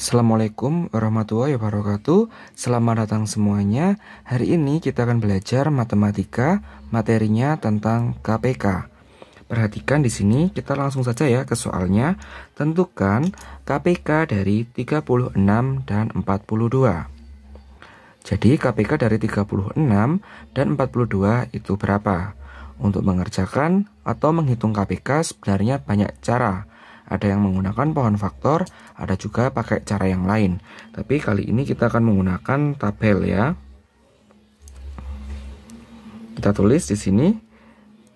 Assalamualaikum warahmatullahi wabarakatuh Selamat datang semuanya Hari ini kita akan belajar matematika Materinya tentang KPK Perhatikan di sini kita langsung saja ya ke soalnya Tentukan KPK dari 36 dan 42 Jadi KPK dari 36 dan 42 itu berapa? Untuk mengerjakan atau menghitung KPK sebenarnya banyak cara ada yang menggunakan pohon faktor, ada juga pakai cara yang lain. Tapi kali ini kita akan menggunakan tabel ya. Kita tulis di sini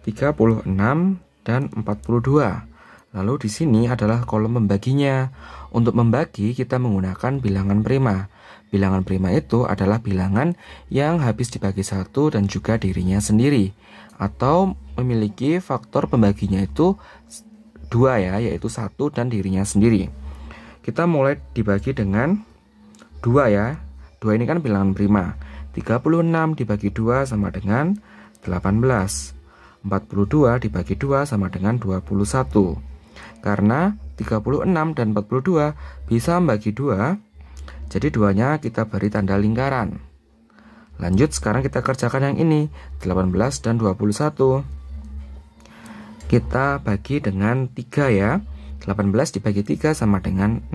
36 dan 42. Lalu di sini adalah kolom membaginya. Untuk membagi kita menggunakan bilangan prima. Bilangan prima itu adalah bilangan yang habis dibagi satu dan juga dirinya sendiri atau memiliki faktor pembaginya itu dua ya, yaitu satu dan dirinya sendiri. Kita mulai dibagi dengan dua ya. Dua ini kan bilangan prima. 36 dibagi 2 sama dengan 18. 42 dibagi 2 sama dengan 21. Karena 36 dan 42 bisa membagi 2, jadi duanya kita beri tanda lingkaran. Lanjut sekarang kita kerjakan yang ini, 18 dan 21. Kita bagi dengan 3 ya. 18 dibagi 3 sama dengan 6.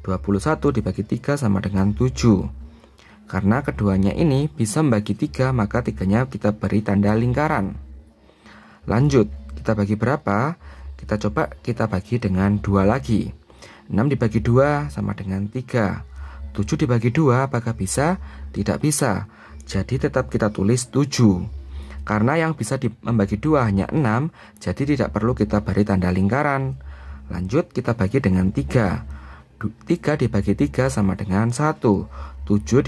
21 dibagi 3 sama dengan 7. Karena keduanya ini bisa membagi 3, maka tiganya kita beri tanda lingkaran. Lanjut, kita bagi berapa? Kita coba kita bagi dengan 2 lagi. 6 dibagi 2 sama dengan 3. 7 dibagi 2 apakah bisa? Tidak bisa. Jadi tetap kita tulis 7. Karena yang bisa membagi dua hanya 6, jadi tidak perlu kita beri tanda lingkaran. Lanjut kita bagi dengan 3. 3 dibagi 3 sama dengan 1. 7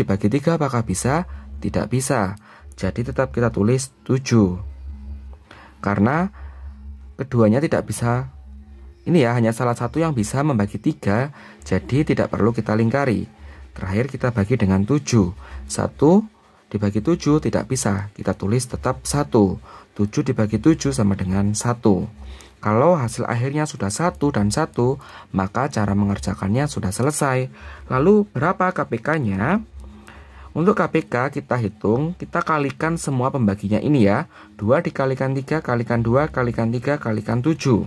dibagi 3 apakah bisa? Tidak bisa. Jadi tetap kita tulis 7. Karena keduanya tidak bisa ini ya hanya salah satu yang bisa membagi 3, jadi tidak perlu kita lingkari. Terakhir kita bagi dengan 7. 1 dibagi 7 tidak bisa, kita tulis tetap 1. 7 dibagi 7 sama dengan 1. Kalau hasil akhirnya sudah 1 dan 1, maka cara mengerjakannya sudah selesai. Lalu berapa KPK-nya? Untuk KPK kita hitung, kita kalikan semua pembaginya ini ya. 2 dikalikan 3, kalikan 2, kalikan 3, kalikan 7.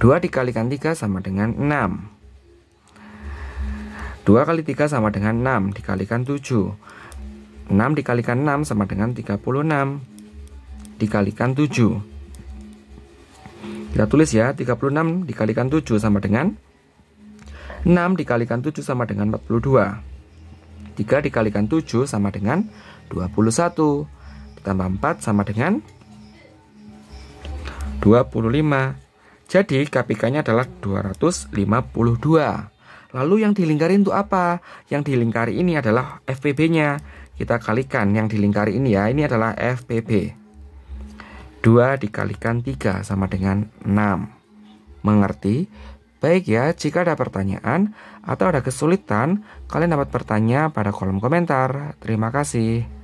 Dua dikalikan tiga sama dengan enam. 2 kali 3 sama dengan 6 dikalikan 7 6 dikalikan 6 sama dengan 36 dikalikan 7 kita tulis ya 36 dikalikan 7 sama dengan 6 dikalikan 7 sama dengan 42 3 dikalikan 7 sama dengan 21 ditambah 4 sama dengan 25 jadi KPK-nya adalah 252 Lalu yang dilingkari untuk apa? Yang dilingkari ini adalah FPB-nya. Kita kalikan yang dilingkari ini ya. Ini adalah FPB. 2 dikalikan 3 sama dengan 6. Mengerti? Baik ya, jika ada pertanyaan atau ada kesulitan, kalian dapat bertanya pada kolom komentar. Terima kasih.